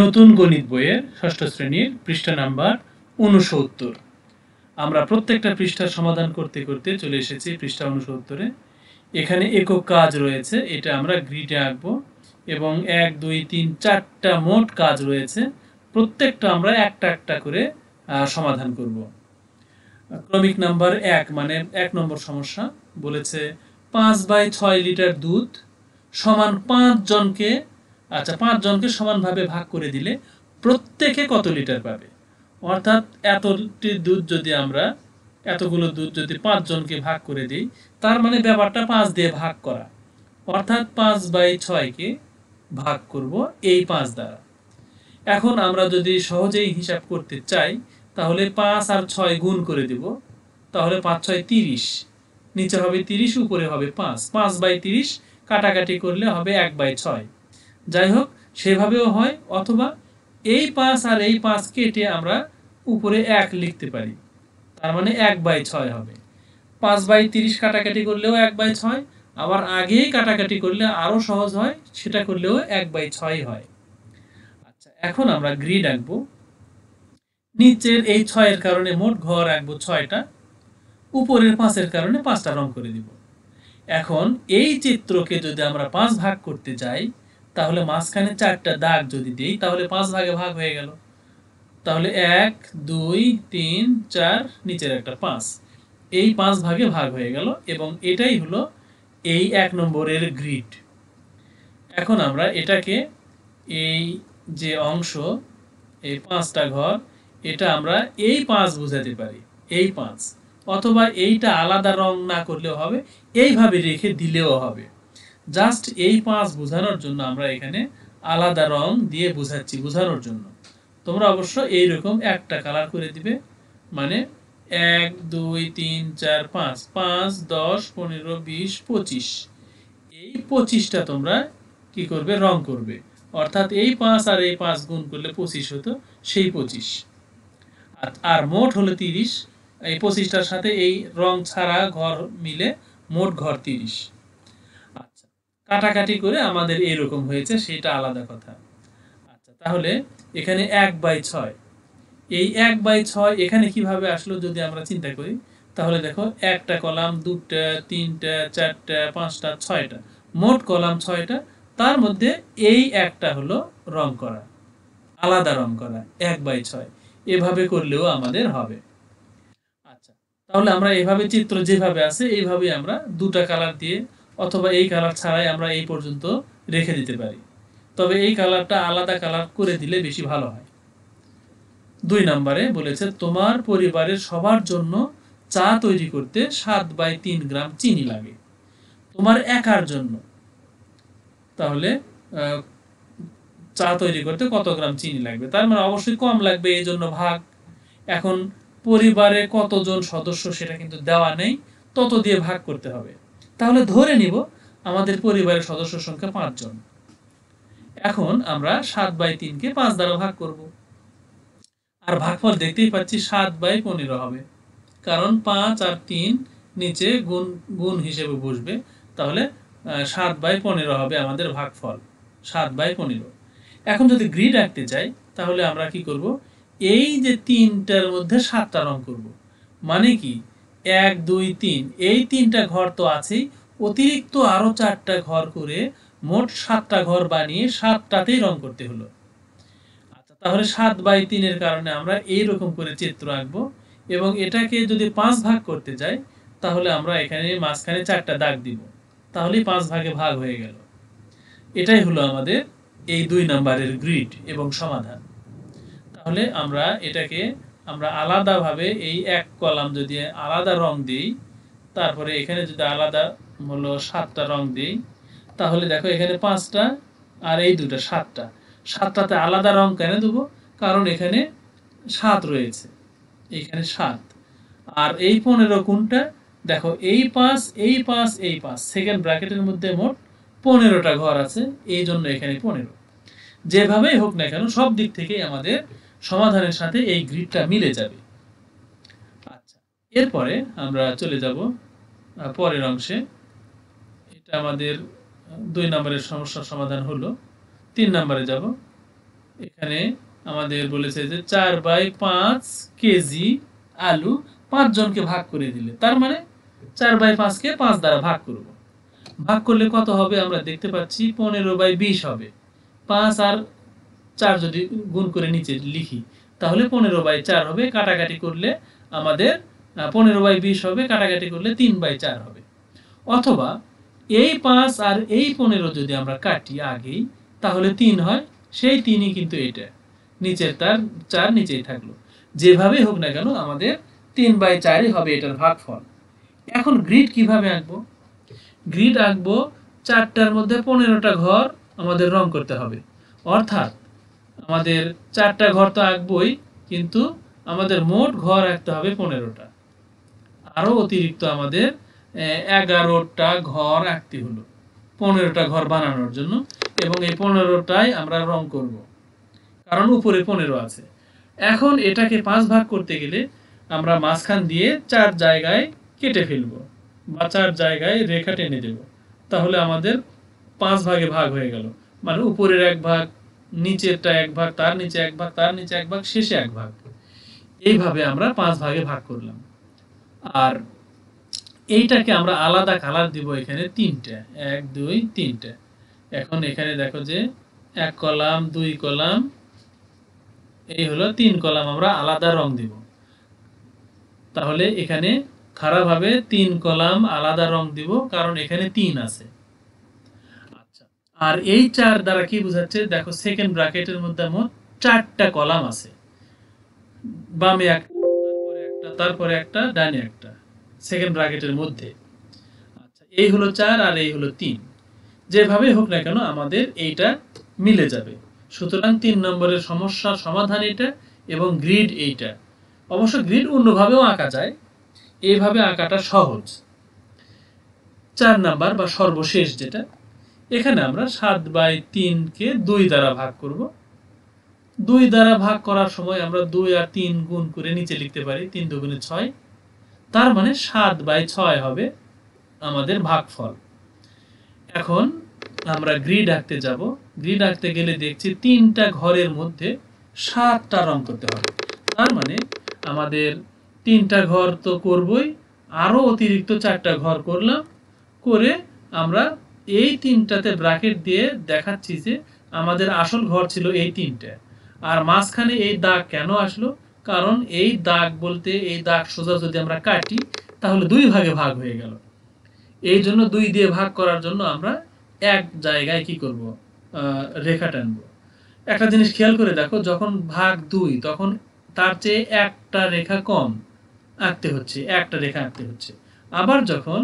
নতুন গণিত বইয়ের ষষ্ঠ শ্রেণীর পৃষ্ঠা নাম্বার উনসত্তর আমরা প্রত্যেকটা পৃষ্ঠার সমাধান করতে করতে চলে এসেছি পৃষ্ঠা উনসত্তরে এখানে একক কাজ রয়েছে এটা আমরা গ্রিডে আঁকবো এবং এক দুই তিন চারটা মোট কাজ রয়েছে প্রত্যেকটা আমরা একটা একটা করে সমাধান করব ক্রমিক নাম্বার এক মানে এক নম্বর সমস্যা বলেছে পাঁচ বাই ছয় লিটার দুধ সমান পাঁচজনকে জনকে আচ্ছা পাঁচজনকে সমানভাবে ভাগ করে দিলে প্রত্যেকে কত লিটার পাবে অর্থাৎ এতটি দুধ যদি আমরা এতগুলো দুধ যদি পাঁচজনকে ভাগ করে দিই তার মানে ব্যাপারটা পাঁচ দিয়ে ভাগ করা অর্থাৎ পাঁচ বাই ছয়কে ভাগ করব এই পাঁচ দ্বারা এখন আমরা যদি সহজেই হিসাব করতে চাই তাহলে পাঁচ আর ছয় গুণ করে দিব তাহলে পাঁচ ছয় তিরিশ নিচে হবে তিরিশ উপরে হবে পাঁচ পাঁচ বাই তিরিশ কাটাকাটি করলে হবে এক বাই ছয় যাই হোক সেভাবেও হয় অথবা এই পাঁচ আর এই পাঁচ কেটে আমরা উপরে এক লিখতে পারি তার মানে এক বাই ছয় হবে পাঁচ বাই তিরিশ কাটাকাটি করলেও এক বাই ছয় আবার আগেই কাটাকাটি করলে আরও সহজ হয় সেটা করলেও এক বাই ছয় হয় আচ্ছা এখন আমরা গ্রিড আঁকব নিচের এই ছয়ের কারণে মোট ঘর আঁকবো ছয়টা উপরের পাঁচের কারণে পাঁচটা রং করে দিব এখন এই চিত্রকে যদি আমরা পাঁচ ভাগ করতে যাই তাহলে মাঝখানে চারটা দাগ যদি দিই তাহলে পাঁচ ভাগে ভাগ হয়ে গেল তাহলে এক দুই তিন চার নিচের একটা পাঁচ এই পাঁচ ভাগে ভাগ হয়ে গেল এবং এটাই হলো এই এক নম্বরের গ্রিড এখন আমরা এটাকে এই যে অংশ এই পাঁচটা ঘর এটা আমরা এই পাঁচ বোঝাতে পারি এই পাঁচ অথবা এইটা আলাদা রং না করলেও হবে এইভাবে রেখে দিলেও হবে জাস্ট এই পাঁচ বোঝানোর জন্য আমরা এখানে আলাদা রং দিয়ে বোঝাচ্ছি বোঝানোর জন্য তোমরা অবশ্য এই রকম একটা কালার করে দিবে মানে এক দুই তিন চার পাঁচ পাঁচ দশ পনেরো বিশ পঁচিশ এই পঁচিশটা তোমরা কি করবে রং করবে অর্থাৎ এই পাঁচ আর এই পাঁচ গুণ করলে পঁচিশ হতো সেই পঁচিশ আর মোট হলো তিরিশ এই পঁচিশটার সাথে এই রং ছাড়া ঘর মিলে মোট ঘর তিরিশ কাটাকাটি করে আমাদের এরকম হয়েছে সেটা আলাদা কথা আচ্ছা তাহলে এখানে এক বাই ছয় এই এক বাই ছয় এখানে কিভাবে আসলো যদি আমরা চিন্তা করি তাহলে দেখো একটা কলাম দুটা তিনটা চারটা পাঁচটা ছয়টা মোট কলাম ছয়টা তার মধ্যে এই একটা হলো রং করা আলাদা রং করা এক বাই ছয় এভাবে করলেও আমাদের হবে আচ্ছা তাহলে আমরা এভাবে চিত্র যেভাবে আছে এইভাবে আমরা দুটা কালার দিয়ে অথবা এই কালার ছাড়াই আমরা এই পর্যন্ত রেখে দিতে পারি তবে এই কালারটা আলাদা কালার করে দিলে বেশি ভালো হয় দুই নম্বরে বলেছে তোমার পরিবারের সবার জন্য চা তৈরি করতে সাত বাই তিন গ্রাম চিনি লাগে তোমার একার জন্য তাহলে চা তৈরি করতে কত গ্রাম চিনি লাগবে তার মানে অবশ্যই কম লাগবে এই জন্য ভাগ এখন পরিবারে কতজন সদস্য সেটা কিন্তু দেওয়া নেই তত দিয়ে ভাগ করতে হবে তাহলে ধরে নিব আমাদের পরিবারের সদস্য সংখ্যা পাঁচজন এখন আমরা সাত বাই তিনকে পাঁচ দ্বারা ভাগ করব আর ভাগফল দেখতেই পাচ্ছি সাত বাই পনেরো হবে কারণ পাঁচ আর তিন নিচে গুণ গুণ হিসেবে বসবে তাহলে সাত বাই পনেরো হবে আমাদের ভাগফল সাত বাই পনেরো এখন যদি গ্রিড আঁকতে চাই তাহলে আমরা কি করব এই যে তিনটার মধ্যে সাতটা রং করব মানে কি এক দুই তিন এই তিনটা ঘর তো আছেই অতিরিক্ত আরও চারটা ঘর করে মোট সাতটা ঘর বানিয়ে সাতটাতেই রং করতে হলো আচ্ছা তাহলে সাত বাই তিনের কারণে আমরা এই রকম করে চিত্র আঁকবো এবং এটাকে যদি পাঁচ ভাগ করতে যাই তাহলে আমরা এখানে মাঝখানে চারটা দাগ দিব তাহলেই পাঁচ ভাগে ভাগ হয়ে গেল এটাই হলো আমাদের এই দুই নাম্বারের গ্রিড এবং সমাধান তাহলে আমরা এটাকে আমরা আলাদাভাবে এই এক কলাম যদি আলাদা রং দিই তারপরে এখানে যদি আলাদা হলো সাতটা রং দিই তাহলে দেখো এখানে পাঁচটা আর এই দুটা সাতটা সাতটাতে আলাদা রং কেন দেবো কারণ এখানে সাত রয়েছে এখানে সাত আর এই পনেরো কোনটা দেখো এই পাঁচ এই পাঁচ এই পাঁচ সেকেন্ড ব্র্যাকেটের মধ্যে মোট পনেরোটা ঘর আছে এই জন্য এখানে পনেরো যেভাবেই হোক না কেন সব দিক থেকেই আমাদের সমাধানের সাথে এই গ্রিডটা মিলে যাবে আচ্ছা এরপরে আমরা চলে যাব পরের অংশে এটা আমাদের দুই নম্বরের সমস্যার সমাধান হলো তিন নম্বরে যাব এখানে আমাদের বলেছে যে চার বাই পাঁচ কেজি আলু পাঁচজনকে ভাগ করে দিলে তার মানে চার বাই পাঁচকে পাঁচ দ্বারা ভাগ করব ভাগ করলে কত হবে আমরা দেখতে পাচ্ছি পনেরো বাই বিশ হবে পাঁচ আর চার যদি গুণ করে নিচে লিখি তাহলে পনেরো বাই চার হবে কাটাকাটি করলে আমাদের পনেরো বাই বিশ হবে কাটাকাটি করলে তিন বাই চার হবে অথবা এই পাঁচ আর এই পনেরো যদি আমরা কাটি আগেই তাহলে তিন হয় সেই তিনই কিন্তু এটা নিচের তার চার নিচেই থাকলো যেভাবে হোক না কেন আমাদের তিন বাই চারই হবে এটার ভাগফল এখন গ্রিড কিভাবে আঁকবো গ্রিড আঁকবো চারটার মধ্যে পনেরোটা ঘর আমাদের রং করতে হবে অর্থাৎ আমাদের চারটা ঘর তো আঁকবই কিন্তু আমাদের মোট ঘর আঁকতে হবে পনেরোটা আরও অতিরিক্ত আমাদের এগারোটা ঘর আঁকতে হলো পনেরোটা ঘর বানানোর জন্য এবং এই পনেরোটাই আমরা রং করব কারণ উপরে পনেরো আছে এখন এটাকে পাঁচ ভাগ করতে গেলে আমরা মাঝখান দিয়ে চার জায়গায় কেটে ফেলব বা চার জায়গায় রেখা টেনে দেব তাহলে আমাদের পাঁচ ভাগে ভাগ হয়ে গেল মানে উপরের এক ভাগ নিচেরটা এক ভাগ তার নিচে এক ভাগ তার নিচে এক ভাগ শেষে এক ভাগ এইভাবে আমরা পাঁচ ভাগে ভাগ করলাম আর এইটাকে আমরা আলাদা কালার দিব এখানে তিনটা এক দুই তিনটা এখন এখানে দেখো যে এক কলাম দুই কলাম এই হলো তিন কলাম আমরা আলাদা রং দিব তাহলে এখানে খারাপভাবে তিন কলাম আলাদা রং দিব কারণ এখানে তিন আছে আর এই চার দ্বারা কি বোঝাচ্ছে দেখো সেকেন্ড ব্র্যাকেটের মধ্যে মোট চারটা কলাম আছে বামে একটা তারপরে একটা একটা ডানে একটা সেকেন্ড ব্র্যাকেটের মধ্যে আচ্ছা এই হলো চার আর এই হলো তিন যেভাবে হোক না কেন আমাদের এইটা মিলে যাবে সুতরাং তিন নম্বরের সমস্যার সমাধান এটা এবং গ্রিড এইটা অবশ্য গ্রিড অন্যভাবেও আঁকা যায় এইভাবে আঁকাটা সহজ চার নাম্বার বা সর্বশেষ যেটা এখানে আমরা সাত বাই তিনকে দুই দ্বারা ভাগ করব দুই দ্বারা ভাগ করার সময় আমরা দুই আর তিন গুণ করে নিচে লিখতে পারি তিন দুগুণে ছয় তার মানে সাত বাই ছয় হবে আমাদের ভাগফল এখন আমরা গ্রিড আঁকতে যাব গ্রিড আঁকতে গেলে দেখছি তিনটা ঘরের মধ্যে সাতটা রং করতে হবে তার মানে আমাদের তিনটা ঘর তো করবই আরও অতিরিক্ত চারটা ঘর করলাম করে আমরা এই তিনটাতে ব্রাকেট দিয়ে দেখাচ্ছি যে আমাদের আসল ঘর ছিল এই তিনটে আর মাঝখানে এই দাগ কেন আসলো কারণ এই দাগ বলতে এই দাগ সোজা যদি আমরা কাটি তাহলে দুই ভাগে ভাগ হয়ে গেল এই জন্য দুই দিয়ে ভাগ করার জন্য আমরা এক জায়গায় কি করব রেখা টানব একটা জিনিস খেয়াল করে দেখো যখন ভাগ দুই তখন তার চেয়ে একটা রেখা কম আঁকতে হচ্ছে একটা রেখা আঁকতে হচ্ছে আবার যখন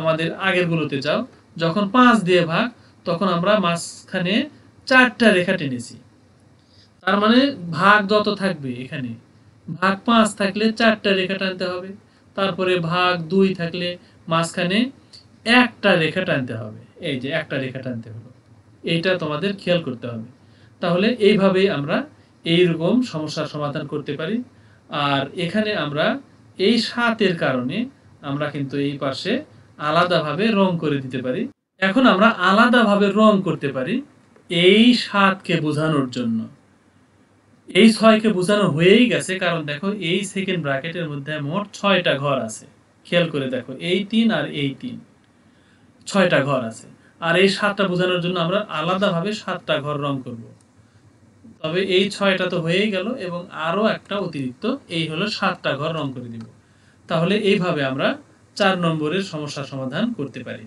আমাদের আগেরগুলোতে যাও যখন পাঁচ দিয়ে ভাগ তখন আমরা মাঝখানে চারটা রেখা টেনেছি তার মানে ভাগ যত থাকবে এখানে ভাগ পাঁচ থাকলে চারটা রেখা টানতে হবে তারপরে ভাগ দুই থাকলে মাঝখানে একটা রেখা টানতে হবে এই যে একটা রেখা টানতে হলো এইটা তোমাদের খেয়াল করতে হবে তাহলে এইভাবেই আমরা এইরকম সমস্যার সমাধান করতে পারি আর এখানে আমরা এই সাতের কারণে আমরা কিন্তু এই পাশে আলাদাভাবে রং করে দিতে পারি এখন আমরা আলাদাভাবে রং করতে পারি এই সাতকে বোঝানোর জন্য এই ছয়কে বোঝানো হয়েই গেছে কারণ দেখো এই সেকেন্ড ব্র্যাকেটের মধ্যে মোট ছয়টা ঘর আছে খেয়াল করে দেখো এই তিন আর এই তিন ছয়টা ঘর আছে আর এই সাতটা বোঝানোর জন্য আমরা আলাদাভাবে সাতটা ঘর রং করব। তবে এই ছয়টা তো হয়েই গেল এবং আরও একটা অতিরিক্ত এই হলো সাতটা ঘর রং করে দিব তাহলে এইভাবে আমরা চার নম্বরের সমস্যা সমাধান করতে পারি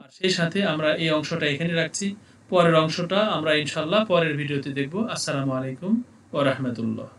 আর সেই সাথে আমরা এই অংশটা এখানে রাখছি পরের অংশটা আমরা ইনশাল্লাহ পরের ভিডিওতে দেখব আসসালামু আলাইকুম ও রহমতুল্লাহ